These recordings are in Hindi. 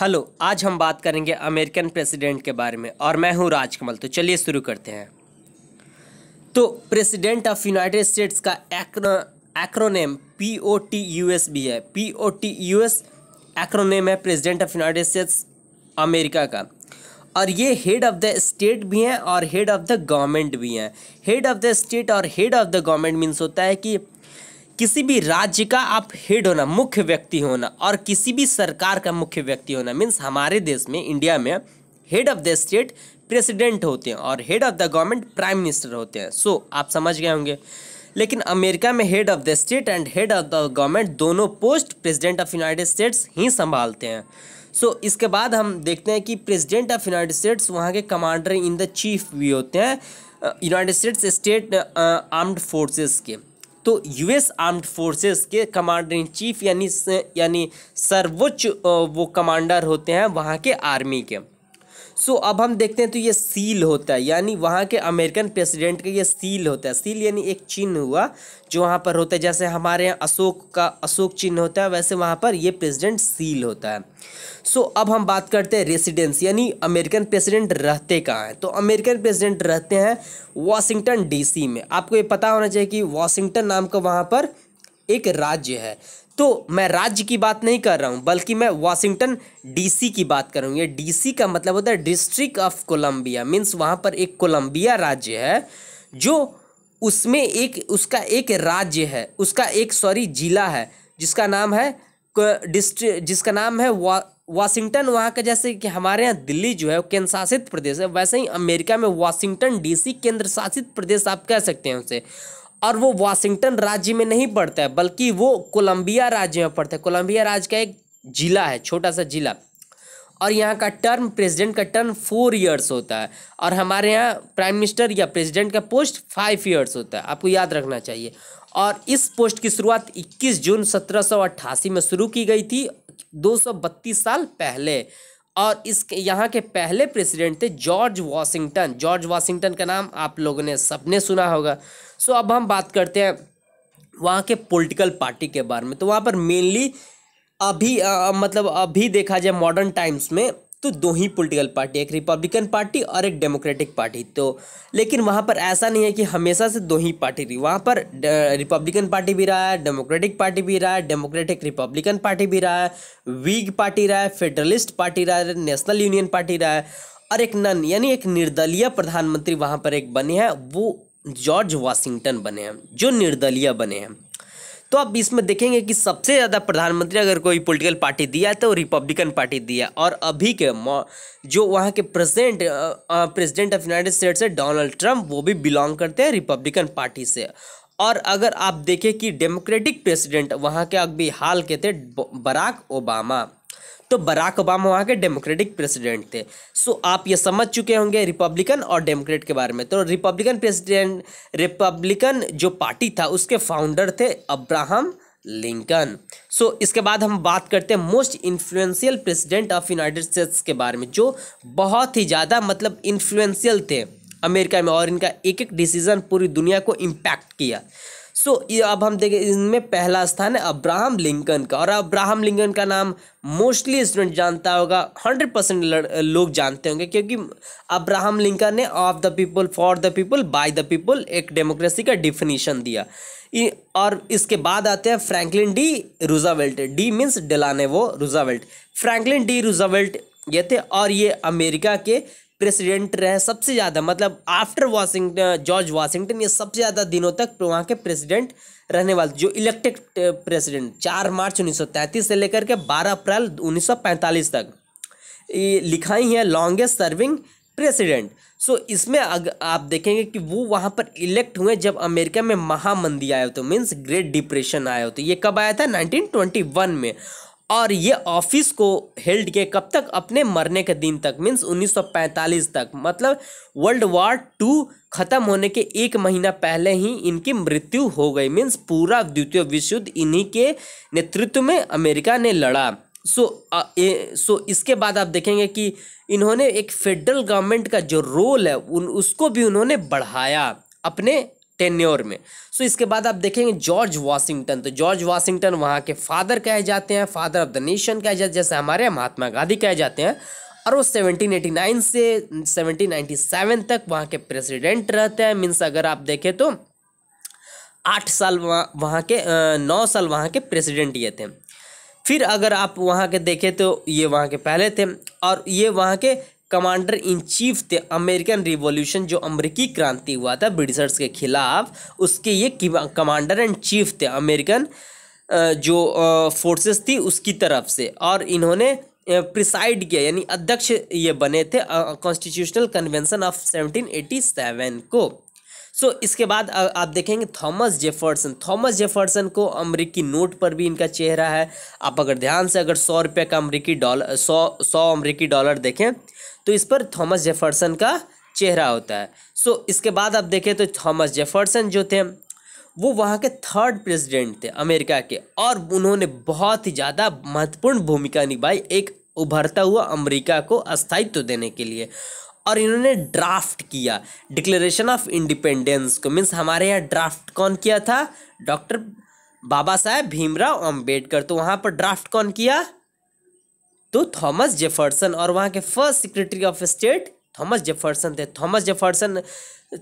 हेलो आज हम बात करेंगे अमेरिकन प्रेसिडेंट के बारे में और मैं हूं राजकमल तो चलिए शुरू करते हैं तो प्रेसिडेंट ऑफ यूनाइटेड स्टेट्स का acronym P O T U S भी है P O T U S acronym है president of United States America का और ये हेड ऑफ़ द स्टेट भी हैं और हेड ऑफ़ द गवर्नमेंट भी हैं हेड ऑफ़ द स्टेट और head of the government means होता है कि किसी भी राज्य का आप हेड होना मुख्य व्यक्ति होना और किसी भी सरकार का मुख्य व्यक्ति होना मीन्स हमारे देश में इंडिया में head of the state president होते हैं और head of the government prime minister होते हैं सो so, आप समझ गए होंगे लेकिन अमेरिका में head of the state and head of the government दोनों post president of United States ही संभालते हैं सो so, इसके बाद हम देखते हैं कि प्रेसिडेंट ऑफ यूनाइटेड स्टेट्स वहाँ के कमांडर इन द चीफ भी होते हैं United States state armed forces के तो यूएस आर्म्ड फोर्सेस के कमांडर इन चीफ यानी यानी सर्वोच्च वो कमांडर होते हैं वहाँ के आर्मी के सो अब हम देखते हैं तो ये सील होता है यानी वहाँ के अमेरिकन प्रेसिडेंट का ये सील होता है सील यानी एक चिन्ह हुआ जो वहाँ पर होता है जैसे हमारे यहाँ अशोक का अशोक चिन्ह होता है वैसे वहाँ पर ये प्रेसिडेंट सील होता है सो अब हम बात करते हैं रेसिडेंस यानी अमेरिकन प्रेसिडेंट रहते कहाँ हैं तो अमेरिकन प्रेसिडेंट रहते हैं वाशिंगटन डीसी में आपको ये पता होना चाहिए कि वाशिंगटन नाम का वहाँ पर एक राज्य है तो मैं राज्य की बात नहीं कर रहा हूँ बल्कि मैं वाशिंगटन डीसी की बात कर रहा हूँ ये डीसी का मतलब होता है डिस्ट्रिक्ट ऑफ कोलंबिया मीन्स वहाँ पर एक कोलंबिया राज्य है जो उसमें एक उसका एक राज्य है उसका एक सॉरी जिला है जिसका नाम है डिस्ट्रिक जिसका नाम है वा वाशिंगटन वहाँ का जैसे कि हमारे यहाँ दिल्ली जो है वो केंद्र शासित प्रदेश है वैसे ही अमेरिका में वाशिंगटन डीसी केंद्र शासित प्रदेश आप कह सकते हैं उसे और वो वाशिंगटन राज्य में नहीं पड़ता है बल्कि वो कोलंबिया राज्य में पड़ता है कोलंबिया राज्य का एक जिला है छोटा सा जिला और यहाँ का टर्म प्रेसिडेंट का टर्म फोर इयर्स होता है और हमारे यहाँ प्राइम मिनिस्टर या प्रेसिडेंट का पोस्ट फाइव इयर्स होता है आपको याद रखना चाहिए और इस पोस्ट की शुरुआत 21 जून सत्रह में शुरू की गई थी दो साल पहले और इस यहाँ के पहले प्रेसिडेंट थे जॉर्ज वाशिंगटन जॉर्ज वाशिंगटन का नाम आप लोगों ने सबने सुना होगा सो अब हम बात करते हैं वहाँ के पॉलिटिकल पार्टी के बारे में तो वहाँ पर मेनली अभी आ, मतलब अभी देखा जाए मॉडर्न टाइम्स में तो दो ही पॉलिटिकल पार्टी एक रिपब्लिकन पार्टी और एक डेमोक्रेटिक पार्टी तो लेकिन वहाँ पर ऐसा नहीं है कि हमेशा से दो ही पार्टी रही वहाँ पर रिपब्लिकन पार्टी भी रहा है डेमोक्रेटिक पार्टी भी रहा है डेमोक्रेटिक रिपब्लिकन पार्टी भी रहा है वीग पार्टी रहा है फेडरलिस्ट पार्टी रहा है नेशनल यूनियन पार्टी रहा है और एक नन यानी एक निर्दलीय प्रधानमंत्री वहाँ पर एक बने हैं वो जॉर्ज वाशिंगटन बने हैं जो निर्दलीय बने हैं तो अब इसमें देखेंगे कि सबसे ज़्यादा प्रधानमंत्री अगर कोई पोलिटिकल पार्टी दिया है तो रिपब्लिकन पार्टी दिया और अभी के जो वहाँ के president president of United States है डोनाल्ड ट्रंप वो भी बिलोंग करते हैं रिपब्लिकन पार्टी से और अगर आप देखें कि डेमोक्रेटिक प्रेसिडेंट वहाँ के अभी हाल के थे बराक ओबामा तो बराक ओबामा वहाँ के डेमोक्रेटिक प्रेसिडेंट थे सो आप ये समझ चुके होंगे रिपब्लिकन और डेमोक्रेट के बारे में तो रिपब्लिकन प्रेसिडेंट रिपब्लिकन जो पार्टी था उसके फाउंडर थे अब्राहम लिंकन सो so, इसके बाद हम बात करते हैं most influential president of United States के बारे में जो बहुत ही ज़्यादा मतलब इन्फ्लुएंशियल थे अमेरिका में और इनका एक एक डिसीजन पूरी दुनिया को इम्पैक्ट किया सो so, ये अब हम देखें इनमें पहला स्थान है अब्राहम लिंकन का और अब्राहम लिंकन का नाम मोस्टली स्टूडेंट जानता होगा हंड्रेड परसेंट लोग जानते होंगे क्योंकि अब्राहम लिंकन ने of the people for the people by the people एक डेमोक्रेसी का डिफिनीशन दिया और इसके बाद आते हैं Franklin D Roosevelt D means Delano वो रूजावेल्ट फ्रैंकलिन डी रूजावेल्ट ये थे और ये अमेरिका के प्रेसिडेंट रहे सबसे ज़्यादा मतलब आफ्टर वाशिंगटन जॉर्ज वाशिंगटन ये सबसे ज़्यादा दिनों तक वहाँ के प्रेसिडेंट रहने वाले जो इलेक्टेड प्रेसिडेंट uh, चार मार्च 1933 से लेकर के 12 अप्रैल 1945 तक ये लिखाई है longest serving president so so, इसमें अग, आप देखेंगे कि वो वहाँ पर इलेक्ट हुए जब अमेरिका में महामंदी आया तो मीन्स ग्रेट डिप्रेशन आया तो ये कब आया था 1921 में और ये ऑफिस को हेल्ड के कब तक अपने मरने के दिन तक मीन्स 1945 तक मतलब वर्ल्ड वार टू ख़त्म होने के एक महीना पहले ही इनकी मृत्यु हो गई मीन्स पूरा द्वितीय विश्व युद्ध इन्हीं के नेतृत्व में अमेरिका ने लड़ा सो आ, ए, सो इसके बाद आप देखेंगे कि इन्होंने एक फेडरल गवर्नमेंट का जो रोल है उन उसको भी उन्होंने बढ़ाया अपने टेन्योर में सो so, इसके बाद आप देखेंगे जॉर्ज वाशिंगटन तो जॉर्ज वाशिंगटन वहाँ के फादर कहे जाते हैं फादर ऑफ द नेशन कहे जाते हैं जैसे हमारे महात्मा गांधी कहे जाते हैं और वो 1789 से 1797 तक वहाँ के प्रेसिडेंट रहते हैं मीन्स अगर आप देखें तो आठ साल वहाँ वहाँ के नौ साल वहाँ के प्रेसिडेंट ये थे फिर अगर आप वहाँ के देखें तो ये वहाँ के पहले थे और ये वहाँ के कमांडर इन चीफ थे अमेरिकन रिवॉल्यूशन जो अमेरिकी क्रांति हुआ था ब्रिटिशर्स के खिलाफ उसके ये कमांडर इन चीफ थे अमेरिकन जो फोर्सेस थी उसकी तरफ से और इन्होंने प्रिसाइड किया यानी अध्यक्ष ये बने थे कॉन्स्टिट्यूशनल कन्वेंशन ऑफ 1787 को सो so, इसके बाद आप देखेंगे थॉमस जेफरसन थॉमस जेफर्सन को अमरीकी नोट पर भी इनका चेहरा है आप अगर ध्यान से अगर सौ रुपये का अमरीकी डॉलर सौ सौ अमरीकी डॉलर देखें तो इस पर थॉमस जेफर्सन का चेहरा होता है सो so, इसके बाद आप देखें तो थॉमस जेफरसन जो थे वो वहाँ के थर्ड प्रेसिडेंट थे अमेरिका के और उन्होंने बहुत ही ज़्यादा महत्वपूर्ण भूमिका निभाई एक उभरता हुआ अमेरिका को अस्थायित्व देने के लिए और इन्होंने ड्राफ्ट किया डिक्लेरेशन ऑफ इंडिपेंडेंस को मीन्स हमारे यहाँ ड्राफ्ट कौन किया था डॉक्टर बाबा साहेब भीमराव अम्बेडकर तो वहाँ पर ड्राफ्ट कौन किया तो थॉमस जेफरसन और वहाँ के first secretary of state Thomas Jefferson थे Thomas Jefferson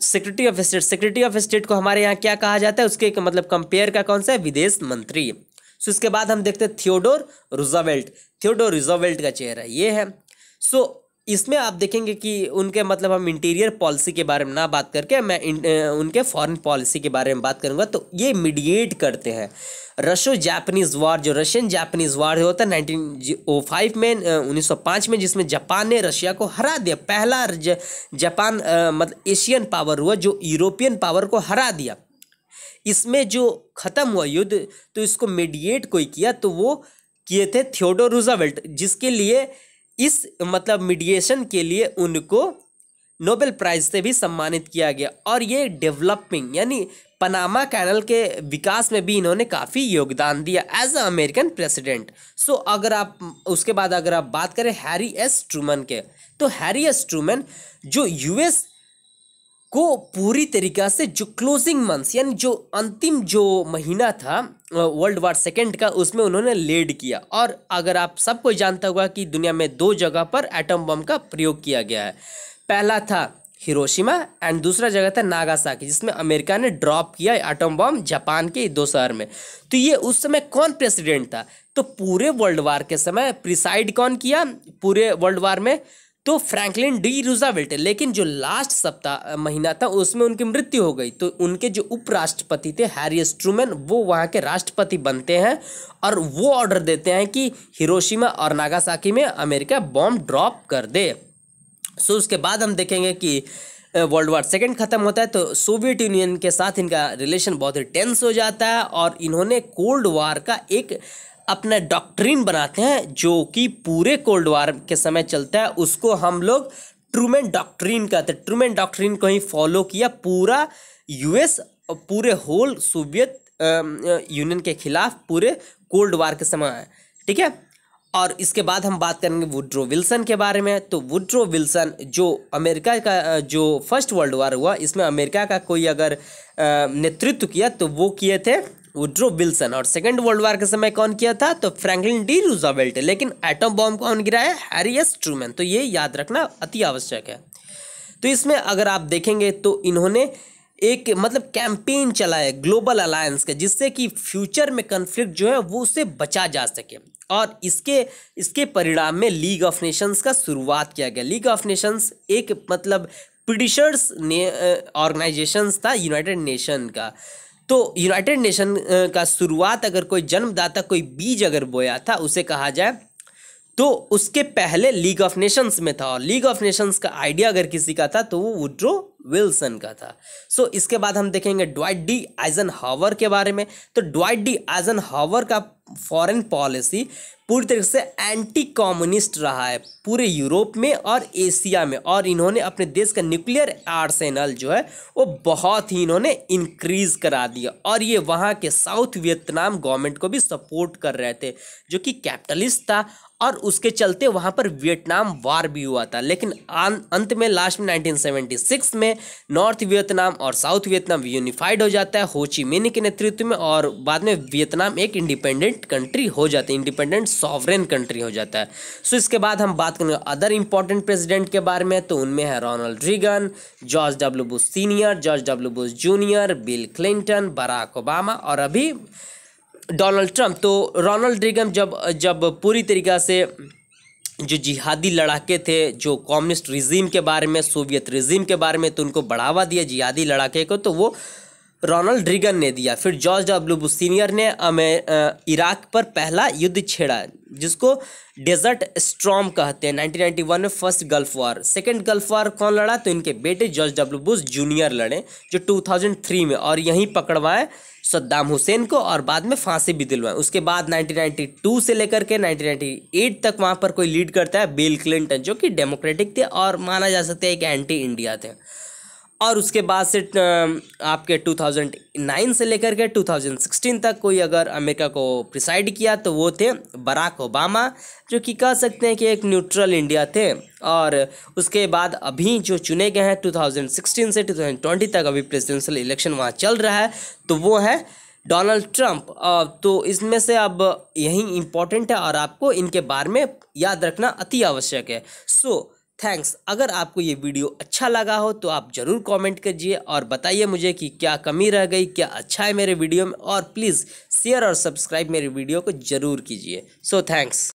secretary of state secretary of state को हमारे यहाँ क्या कहा जाता है उसके मतलब कंपेयर का कौन सा है विदेश मंत्री सो उसके बाद हम देखते हैं थियोडोर रुजावेल्ट थियोडोर रुजावेल्ट का चेहरा ये है सो इसमें आप देखेंगे कि उनके मतलब हम इंटीरियर पॉलिसी के बारे में ना बात करके मैं इन, उनके फॉरेन पॉलिसी के बारे में बात करूंगा तो ये मीडिएट करते हैं रशो जापानीज़ वार जो रशियन जापानीज़ वार होता है नाइनटीन ओ फाइव में उन्नीस सौ पाँच में जिसमें जापान ने रशिया को हरा दिया पहला ज, जापान मतलब एशियन पावर हुआ जो यूरोपियन पावर को हरा दिया इसमें जो ख़त्म हुआ युद्ध तो इसको मीडिएट कोई किया तो वो किए थे थियोडोर रूजावेल्ट जिसके लिए इस मतलब मीडिएशन के लिए उनको नोबेल प्राइज से भी सम्मानित किया गया और ये डेवलपिंग यानी पनामा कैनल के विकास में भी इन्होंने काफ़ी योगदान दिया as a American president so अगर आप उसके बाद अगर आप बात करें हैरी एस ट्रूमन के तो हैरी एस ट्रूमन जो यूएस को पूरी तरीक़ा से जो क्लोजिंग मंथ्स यानी जो अंतिम जो महीना था वर्ल्ड वार सेकेंड का उसमें उन्होंने लेड किया और अगर आप सबको जानता हुआ कि दुनिया में दो जगह पर एटम बम का प्रयोग किया गया है पहला था हिरोशिमा एंड दूसरा जगह था नागासाकी जिसमें अमेरिका ने ड्रॉप किया एटम बम जापान के दो शहर में तो ये उस समय कौन प्रेसिडेंट था तो पूरे वर्ल्ड वार के समय प्रिसाइड कौन किया पूरे वर्ल्ड वार में तो फ्रैंकलिन डी रूजावेल्ट लेकिन जो लास्ट सप्ताह महीना था उसमें उनकी मृत्यु हो गई तो उनके जो उपराष्ट्रपति थे हैरियस ट्रूमेन वो वहाँ के राष्ट्रपति बनते हैं और वो ऑर्डर देते हैं कि हिरोशिमा और नागासाकी में अमेरिका बॉम्ब ड्रॉप कर दे सो उसके बाद हम देखेंगे कि वर्ल्ड वार सेकेंड ख़त्म होता है तो सोवियत यूनियन के साथ इनका रिलेशन बहुत ही टेंस हो जाता है और इन्होंने कोल्ड वार का एक अपना डॉक्ट्रिन बनाते हैं जो कि पूरे कोल्ड वार के समय चलता है उसको हम लोग ट्रूमेन डॉक्ट्रिन कहते हैं ट्रूमेन डॉक्ट्रिन को ही फॉलो किया पूरा यूएस पूरे होल सोवियत यूनियन के खिलाफ पूरे कोल्ड वार के समय ठीक है और इसके बाद हम बात करेंगे वुड्रो विल्सन के बारे में तो वुड्रो विल्सन जो अमेरिका का जो फर्स्ट वर्ल्ड वार हुआ इसमें अमेरिका का कोई अगर नेतृत्व किया तो वो किए थे वुड्रो विल्सन और सेकेंड वर्ल्ड वार के समय कौन किया था तो फ्रैंकलिन डी रूजावेल्ट लेकिन एटम बॉम्ब कौन गिराया हैरी एस ट्रूमैन तो ये याद रखना अति आवश्यक है तो इसमें अगर आप देखेंगे तो इन्होंने एक मतलब कैंपेन चलाया ग्लोबल अलायंस का जिससे कि फ्यूचर में कन्फ्लिक्ट जो है वो उसे बचा जा सके और इसके इसके परिणाम में लीग ऑफ नेशंस का शुरुआत किया गया लीग ऑफ नेशंस एक मतलब पिटिशर्स ने ऑर्गेनाइजेशंस था यूनाइटेड नेशन का तो यूनाइटेड नेशन का शुरुआत अगर कोई जन्मदाता कोई बीज अगर बोया था उसे कहा जाए तो उसके पहले लीग ऑफ नेशंस में था और लीग ऑफ नेशंस का आइडिया अगर किसी का था तो वो वुड्रो विल्सन का था सो so, इसके बाद हम देखेंगे ड्वाइट डी आइजन हावर के बारे में तो ड्वाइट डी आइजन हावर का फॉरेन पॉलिसी पूरी तरीके से एंटी कम्युनिस्ट रहा है पूरे यूरोप में और एशिया में और इन्होंने अपने देश का न्यूक्लियर आर्सेनल जो है वो बहुत ही इन्होंने इंक्रीज करा दिया और ये वहाँ के साउथ वियतनाम गवर्नमेंट को भी सपोर्ट कर रहे थे जो कि कैपिटलिस्ट था और उसके चलते वहाँ पर वियतनाम वार भी हुआ था लेकिन अंत में लास्ट में 1976 में नॉर्थ वियतनाम और साउथ वियतनाम यूनिफाइड हो जाता है होची मेनी के नेतृत्व में और बाद में वियतनाम एक इंडिपेंडेंट सेपरेट कंट्री हो जाती है इंडिपेंडेंट सॉवरेन कंट्री हो जाता है सो इसके बाद हम बात करेंगे अदर इंपॉर्टेंट प्रेसिडेंट के बारे में तो उनमें है Ronald Reagan George W Bush senior George W Bush junior Bill Clinton Barack Obama और अभी डोनाल्ड ट्रंप तो रोनल्ड रिगन जब जब पूरी तरीक़ा से जो जिहादी लड़ाके थे जो कम्युनिस्ट रिजीम के बारे में सोवियत रिजीम के बारे में तो उनको बढ़ावा दिया जिहादी लड़ाके को तो वो रोनल्ड रिगन ने दिया फिर जॉर्ज डब्ल्यू बुश सीनियर ने इराक पर पहला युद्ध छेड़ा जिसको डेजर्ट स्ट्रॉम कहते हैं 1991 में first gulf war second gulf war कौन लड़ा तो इनके बेटे जॉर्ज डब्ल्यू बुश जूनियर लड़े जो 2003 में और यहीं पकड़वाएं सद्दाम हुसैन को और बाद में फांसी भी दिलवाएं उसके बाद 1992 से लेकर के 1998 तक वहाँ पर कोई लीड करता है बिल क्लिंटन जो कि डेमोक्रेटिक थे और माना जा सकता है कि एंटी इंडिया थे और उसके बाद से आपके 2009 से लेकर के 2016 तक कोई अगर अमेरिका को प्रिसाइड किया तो वो थे बराक ओबामा जो कि कह सकते हैं कि एक न्यूट्रल इंडिया थे और उसके बाद अभी जो चुने गए हैं 2016 से 2020 तक अभी प्रेसिडेंशियल इलेक्शन वहाँ चल रहा है तो वो है डोनाल्ड ट्रंप तो इसमें से अब यही इम्पोर्टेंट है और आपको इनके बारे में याद रखना अति आवश्यक है सो so, थैंक्स अगर आपको ये वीडियो अच्छा लगा हो तो आप ज़रूर कमेंट कीजिए और बताइए मुझे कि क्या कमी रह गई क्या अच्छा है मेरे वीडियो में और प्लीज़ शेयर और सब्सक्राइब मेरे वीडियो को ज़रूर कीजिए सो थैंक्स